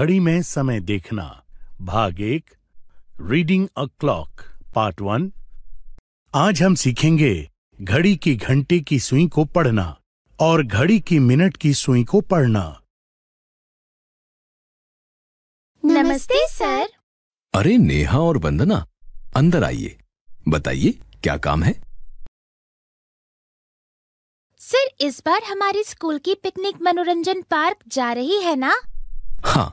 घड़ी में समय देखना भाग एक reading a clock part one आज हम सीखेंगे घड़ी की घंटे की सुई को पढ़ना और घड़ी की मिनट की सुई को पढ़ना नमस्ते सर अरे नेहा और वंदना अंदर आइए बताइए क्या काम है सर इस बार हमारे स्कूल की पिकनिक मनोरंजन पार्क जा रही है ना हाँ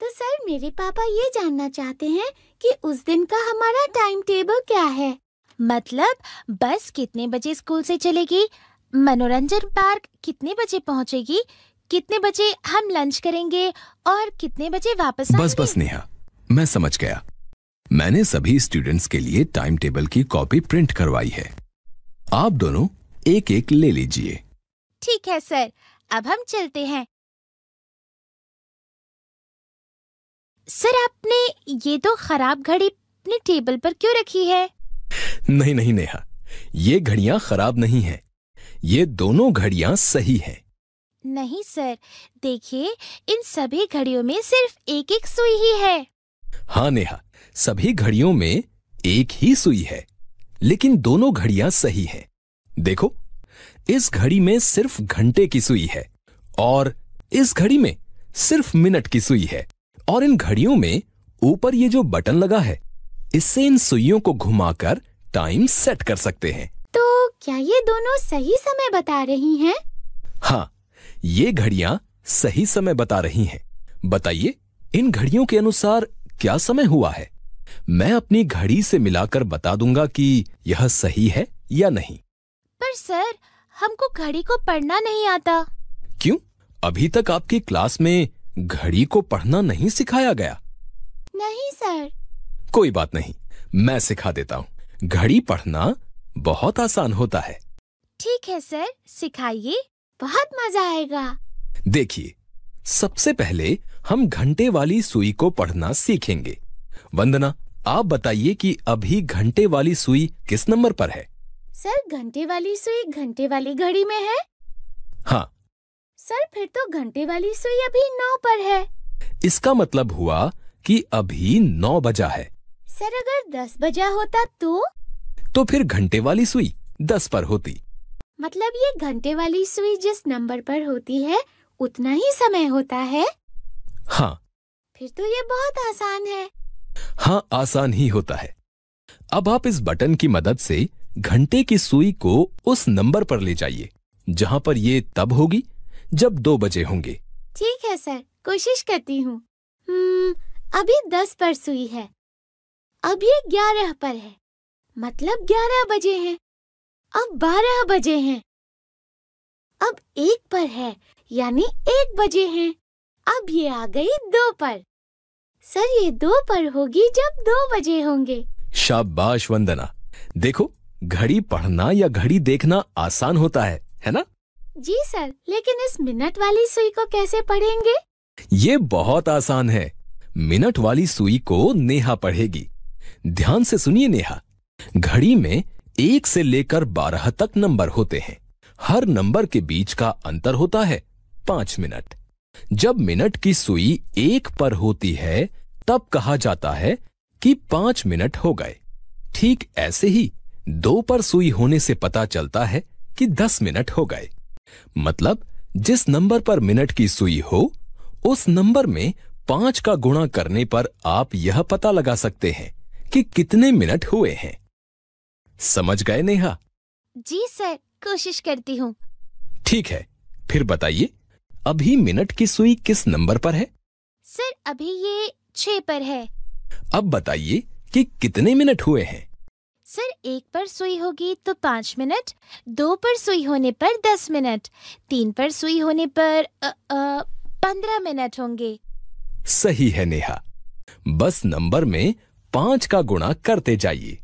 तो सर मेरे पापा ये जानना चाहते हैं कि उस दिन का हमारा टाइम टेबल क्या है मतलब बस कितने बजे स्कूल से चलेगी मनोरंजन पार्क कितने बजे पहुंचेगी कितने बजे हम लंच करेंगे और कितने बजे वापस बस बस नेहा मैं समझ गया मैंने सभी स्टूडेंट्स के लिए टाइम टेबल की कॉपी प्रिंट करवाई है आप दोनों एक एक ले लीजिए ठीक है सर अब हम चलते हैं सर आपने ये तो खराब घड़ी अपने टेबल पर क्यों रखी है नहीं नहीं नेहा ये घड़िया खराब नहीं है ये दोनों घड़िया सही है नहीं सर देखिए इन सभी घड़ियों में सिर्फ एक एक सुई ही है हाँ नेहा सभी घड़ियों में एक ही सुई है लेकिन दोनों घड़िया सही हैं। देखो इस घड़ी में सिर्फ घंटे की सुई है और इस घड़ी में सिर्फ मिनट की सुई है और इन घड़ियों में ऊपर ये जो बटन लगा है इससे इन सुइयों को घुमाकर टाइम सेट कर सकते हैं तो क्या ये दोनों सही समय बता रही हैं? हाँ ये घड़िया सही समय बता रही हैं। बताइए इन घड़ियों के अनुसार क्या समय हुआ है मैं अपनी घड़ी से मिलाकर बता दूंगा कि यह सही है या नहीं पर सर हमको घड़ी को पढ़ना नहीं आता क्यों अभी तक आपकी क्लास में घड़ी को पढ़ना नहीं सिखाया गया नहीं सर कोई बात नहीं मैं सिखा देता हूँ घड़ी पढ़ना बहुत आसान होता है ठीक है सर सिखाइए बहुत मजा आएगा देखिए सबसे पहले हम घंटे वाली सुई को पढ़ना सीखेंगे वंदना आप बताइए कि अभी घंटे वाली सुई किस नंबर पर है सर घंटे वाली सुई घंटे वाली घड़ी में है हाँ सर फिर तो घंटे वाली सुई अभी नौ पर है इसका मतलब हुआ कि अभी नौ बजा है सर अगर दस बजा होता तो तो फिर घंटे वाली सुई दस पर होती मतलब ये घंटे वाली सुई जिस नंबर पर होती है उतना ही समय होता है हाँ फिर तो ये बहुत आसान है हाँ आसान ही होता है अब आप इस बटन की मदद से घंटे की सुई को उस नंबर पर ले जाइए जहाँ पर ये तब होगी जब दो बजे होंगे ठीक है सर कोशिश करती हूँ हम्म, अभी दस पर सुई है अब ये ग्यारह पर है मतलब ग्यारह बजे हैं अब बारह बजे हैं अब एक पर है यानी एक बजे हैं अब ये आ गई दो पर सर ये दो पर होगी जब दो बजे होंगे शाबाश वंदना देखो घड़ी पढ़ना या घड़ी देखना आसान होता है है ना जी सर लेकिन इस मिनट वाली सुई को कैसे पढ़ेंगे ये बहुत आसान है मिनट वाली सुई को नेहा पढ़ेगी ध्यान से सुनिए नेहा घड़ी में एक से लेकर बारह तक नंबर होते हैं हर नंबर के बीच का अंतर होता है पांच मिनट जब मिनट की सुई एक पर होती है तब कहा जाता है कि पांच मिनट हो गए ठीक ऐसे ही दो पर सुई होने से पता चलता है कि दस मिनट हो गए मतलब जिस नंबर पर मिनट की सुई हो उस नंबर में पांच का गुणा करने पर आप यह पता लगा सकते हैं कि कितने मिनट हुए हैं समझ गए नेहा जी सर कोशिश करती हूँ ठीक है फिर बताइए अभी मिनट की सुई किस नंबर पर है सर अभी ये छह पर है अब बताइए कि कितने मिनट हुए हैं सर एक पर सुई होगी तो पाँच मिनट दो पर सुई होने पर दस मिनट तीन पर सुई होने पर पंद्रह मिनट होंगे सही है नेहा बस नंबर में पाँच का गुणा करते जाइए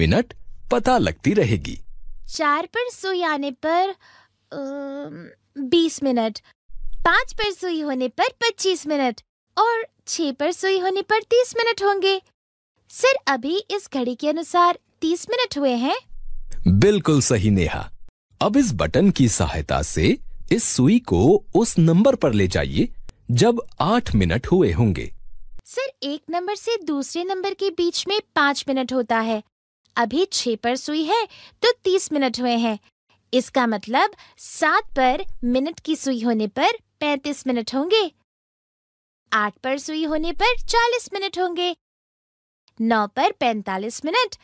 मिनट पता लगती रहेगी चार पर सुई आने पर बीस मिनट पाँच पर सुई होने पर पच्चीस मिनट और छह पर सुई होने पर तीस मिनट होंगे सर अभी इस घड़ी के अनुसार तीस मिनट हुए हैं बिल्कुल सही नेहा अब इस बटन की सहायता से इस सुई को उस नंबर पर ले जाइए जब आठ मिनट हुए होंगे सर एक नंबर से दूसरे नंबर के बीच में पाँच मिनट होता है अभी छह पर सुई है तो तीस मिनट हुए हैं इसका मतलब सात पर मिनट की सुई होने पर पैंतीस मिनट होंगे आठ पर सुई होने पर चालीस मिनट होंगे नौ पर पैंतालीस मिनट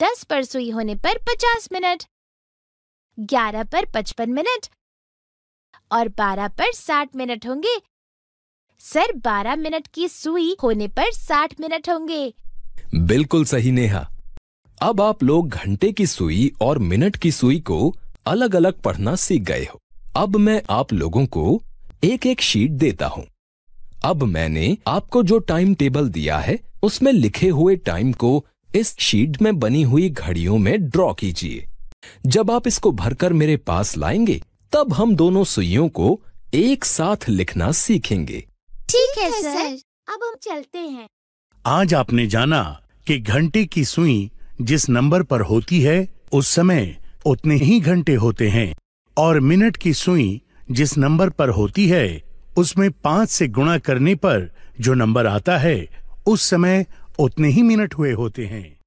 दस पर सुई होने पर पचास मिनट ग्यारह पर पचपन मिनट और बारह पर साठ मिनट होंगे सर बारह मिनट की सुई होने पर साठ मिनट होंगे बिल्कुल सही नेहा अब आप लोग घंटे की सुई और मिनट की सुई को अलग अलग पढ़ना सीख गए हो अब मैं आप लोगों को एक एक शीट देता हूँ अब मैंने आपको जो टाइम टेबल दिया है उसमें लिखे हुए टाइम को इस शीट में बनी हुई घड़ियों में ड्रॉ कीजिए जब आप इसको भरकर मेरे पास लाएंगे तब हम दोनों सुइयों को एक साथ लिखना सीखेंगे ठीक है सर अब हम चलते हैं आज आपने जाना कि घंटे की सुई जिस नंबर पर होती है उस समय उतने ही घंटे होते हैं और मिनट की सुई जिस नंबर पर होती है उसमें पांच से गुणा करने पर जो नंबर आता है उस समय उतने ही मिनट हुए होते हैं